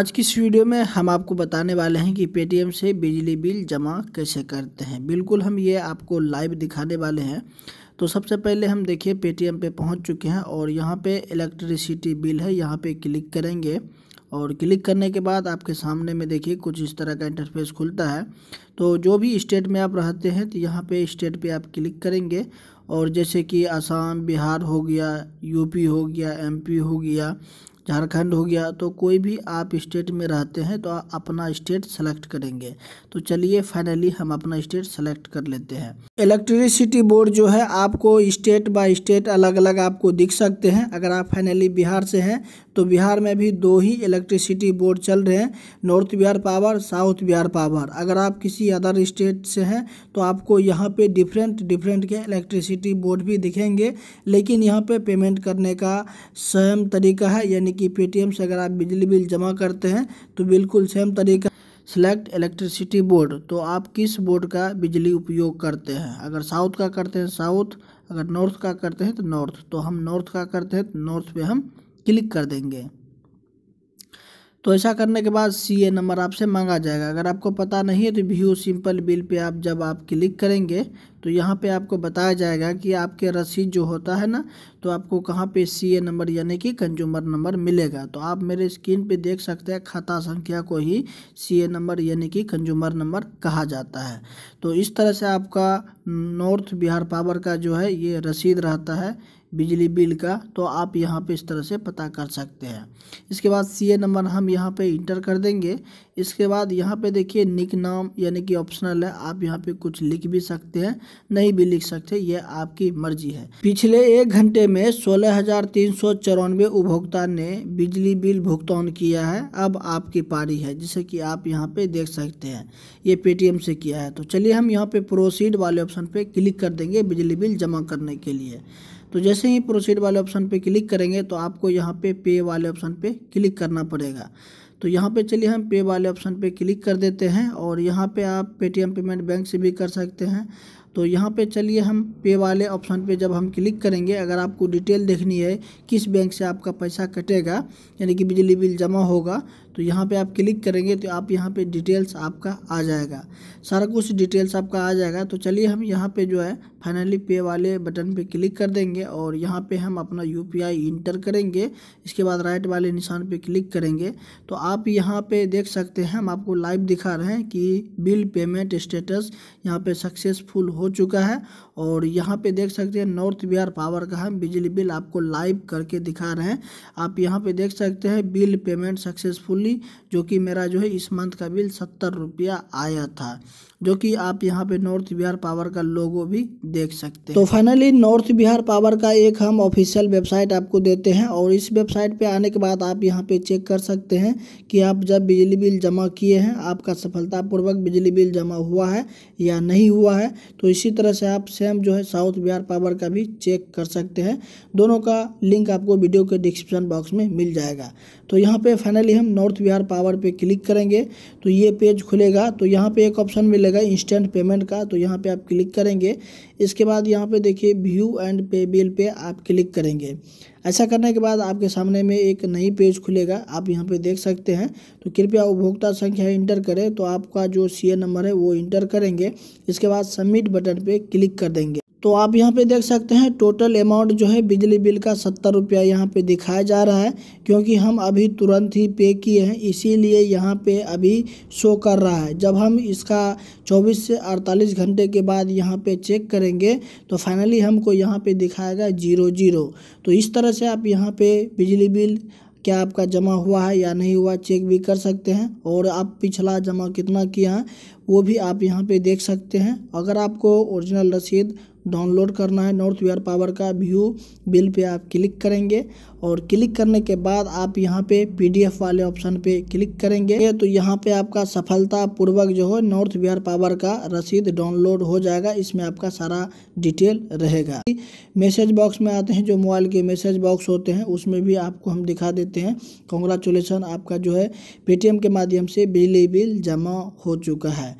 आज की इस वीडियो में हम आपको बताने वाले हैं कि पेटीएम से बिजली बिल जमा कैसे करते हैं बिल्कुल हम ये आपको लाइव दिखाने वाले हैं तो सबसे पहले हम देखिए पेटीएम पे पहुंच चुके हैं और यहाँ पे इलेक्ट्रिसिटी बिल है यहाँ पे क्लिक करेंगे और क्लिक करने के बाद आपके सामने में देखिए कुछ इस तरह का इंटरफेस खुलता है तो जो भी स्टेट में आप रहते हैं तो यहाँ पे स्टेट पे आप क्लिक करेंगे और जैसे कि आसाम बिहार हो गया यूपी हो गया एमपी हो गया झारखंड हो गया तो कोई भी आप स्टेट में रहते हैं तो आप अपना स्टेट सेलेक्ट करेंगे तो चलिए फाइनली हम अपना स्टेट सेलेक्ट कर लेते हैं इलेक्ट्रिसिटी बोर्ड जो है आपको स्टेट बाय स्टेट अलग अलग आपको दिख सकते हैं अगर आप फाइनली बिहार से हैं तो बिहार में भी दो ही इलेक्ट्रिसिटी बोर्ड चल रहे हैं north Bihar power south Bihar power अगर आप किसी अदर स्टेट से हैं तो आपको यहाँ पे डिफरेंट डिफरेंट के इलेक्ट्रिसिटी बोर्ड भी दिखेंगे लेकिन यहाँ पे पेमेंट करने का सेम तरीका है यानी यानी कि पेटीएम से अगर आप बिजली बिल जमा करते हैं तो बिल्कुल सेम तरीका सिलेक्ट इलेक्ट्रिसिटी बोर्ड तो आप किस बोर्ड का बिजली उपयोग करते हैं अगर साउथ का करते हैं साउथ अगर नॉर्थ का करते हैं तो नॉर्थ तो हम नॉर्थ का करते हैं तो नॉर्थ पे हम क्लिक कर देंगे तो ऐसा करने के बाद सी ए नंबर आपसे मांगा जाएगा अगर आपको पता नहीं है तो व्यू सिंपल बिल पे आप जब आप क्लिक करेंगे तो यहाँ पे आपको बताया जाएगा कि आपके रसीद जो होता है ना तो आपको कहाँ पे सी ए नंबर यानी कि कंज्यूमर नंबर मिलेगा तो आप मेरे स्क्रीन पे देख सकते हैं खाता संख्या को ही सी ए नंबर यानी कि कंज्यूमर नंबर कहा जाता है तो इस तरह से आपका नॉर्थ बिहार पावर का जो है ये रसीद रहता है बिजली बिल का तो आप यहाँ पे इस तरह से पता कर सकते हैं इसके बाद सीए नंबर हम यहाँ पे इंटर कर देंगे इसके बाद यहाँ पे देखिए निक नाम यानी कि ऑप्शनल है आप यहाँ पे कुछ लिख भी सकते हैं नहीं भी लिख सकते ये आपकी मर्जी है पिछले एक घंटे में सोलह हजार तीन सौ चौरानवे उपभोक्ता ने बिजली बिल भुगतान किया है अब आपकी पारी है जिसे कि आप यहाँ पे देख सकते हैं ये पेटीएम से किया है तो चलिए हम यहाँ पे प्रोसीड वाले ऑप्शन पे क्लिक कर देंगे बिजली बिल जमा करने के लिए तो जैसे ही प्रोसीड वाले ऑप्शन पे क्लिक करेंगे तो आपको यहाँ पे पे वाले ऑप्शन पे क्लिक करना पड़ेगा तो यहाँ पे चलिए हम पे वाले ऑप्शन पे क्लिक कर देते हैं और यहाँ पे आप पेटीएम पेमेंट बैंक से भी कर सकते हैं तो यहाँ पे चलिए हम पे वाले ऑप्शन पे जब हम क्लिक करेंगे अगर आपको डिटेल देखनी है किस बैंक से आपका पैसा कटेगा यानी कि बिजली बिल जमा होगा तो यहाँ पे आप क्लिक करेंगे तो आप यहाँ पे डिटेल्स आपका आ जाएगा सारा कुछ डिटेल्स आपका आ जाएगा तो चलिए हम यहाँ पे जो है फाइनली पे वाले बटन पे क्लिक कर देंगे और यहाँ पे हम अपना यू इंटर करेंगे इसके बाद राइट वाले निशान पे क्लिक करेंगे तो आप यहाँ पे देख सकते हैं हम आपको लाइव दिखा रहे हैं कि बिल पेमेंट स्टेटस यहाँ पे सक्सेसफुल हो चुका है और यहाँ पे देख सकते हैं नॉर्थ बिहार पावर का हम बिजली बिल आपको लाइव करके दिखा रहे हैं आप यहाँ पे देख सकते हैं बिल पेमेंट सक्सेसफुली जो कि मेरा जो है इस मंथ का बिल सत्तर रुपया आया था जो कि आप यहाँ पे नॉर्थ बिहार पावर का लोगो भी देख सकते हैं तो फाइनली नॉर्थ बिहार पावर का एक हम ऑफिशियल वेबसाइट आपको देते हैं और इस वेबसाइट पर आने के बाद आप यहाँ पर चेक कर सकते हैं कि आप जब बिजली बिल जमा किए हैं आपका सफलतापूर्वक बिजली बिल जमा हुआ है या नहीं हुआ है तो इसी तरह से आप सेम जो है साउथ बिहार पावर का भी चेक कर सकते हैं दोनों का लिंक आपको वीडियो के डिस्क्रिप्शन बॉक्स में मिल जाएगा तो यहाँ पे फाइनली हम नॉर्थ बिहार पावर पे क्लिक करेंगे तो ये पेज खुलेगा तो यहाँ पे एक ऑप्शन मिलेगा इंस्टेंट पेमेंट का तो यहाँ पे आप क्लिक करेंगे इसके बाद यहाँ पे देखिए व्यू एंड पे बिल पे आप क्लिक करेंगे ऐसा करने के बाद आपके सामने में एक नई पेज खुलेगा आप यहाँ पे देख सकते हैं तो कृपया उपभोक्ता संख्या इंटर करें तो आपका जो सी नंबर है वो इंटर करेंगे इसके बाद सबमिट बटन पर क्लिक कर देंगे तो आप यहाँ पे देख सकते हैं टोटल अमाउंट जो है बिजली बिल का सत्तर रुपया यहाँ पे दिखाया जा रहा है क्योंकि हम अभी तुरंत ही पे किए हैं इसीलिए यहाँ पे अभी शो कर रहा है जब हम इसका 24 से 48 घंटे के बाद यहाँ पे चेक करेंगे तो फाइनली हमको यहाँ पे दिखाएगा जीरो जीरो तो इस तरह से आप यहाँ पे बिजली बिल क्या आपका जमा हुआ है या नहीं हुआ चेक भी कर सकते हैं और आप पिछला जमा कितना किया है वो भी आप यहाँ पे देख सकते हैं अगर आपको ओरिजिनल रसीद डाउनलोड करना है नॉर्थ वेयर पावर का व्यू बिल पे आप क्लिक करेंगे और क्लिक करने के बाद आप यहाँ पे पीडीएफ वाले ऑप्शन पे क्लिक करेंगे तो यहाँ पे आपका सफलतापूर्वक जो है नॉर्थ वेयर पावर का रसीद डाउनलोड हो जाएगा इसमें आपका सारा डिटेल रहेगा मैसेज बॉक्स में आते हैं जो मोबाइल के मैसेज बॉक्स होते हैं उसमें भी आपको हम दिखा देते हैं कॉन्ग्रेचुलेसन आपका जो है पेटीएम के माध्यम से बिजली बिल जमा हो चुका है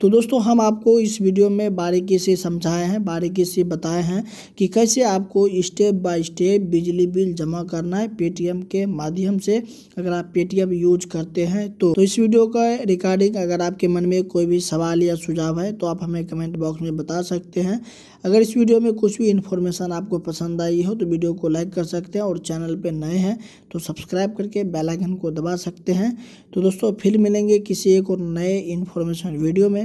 तो दोस्तों हम आपको इस वीडियो में बारीकी से समझाए हैं बारीकी से बताए हैं कि कैसे आपको स्टेप बाय स्टेप बिजली बिल जमा करना है पेटीएम के माध्यम से अगर आप पेटीएम यूज करते हैं तो, तो इस वीडियो का रिकॉर्डिंग अगर आपके मन में कोई भी सवाल या सुझाव है तो आप हमें कमेंट बॉक्स में बता सकते हैं अगर इस वीडियो में कुछ भी इन्फॉर्मेशन आपको पसंद आई हो तो वीडियो को लाइक कर सकते हैं और चैनल पर नए हैं तो सब्सक्राइब करके बेलाइकन को दबा सकते हैं तो दोस्तों फिर मिलेंगे किसी एक और नए इन्फॉर्मेशन वीडियो में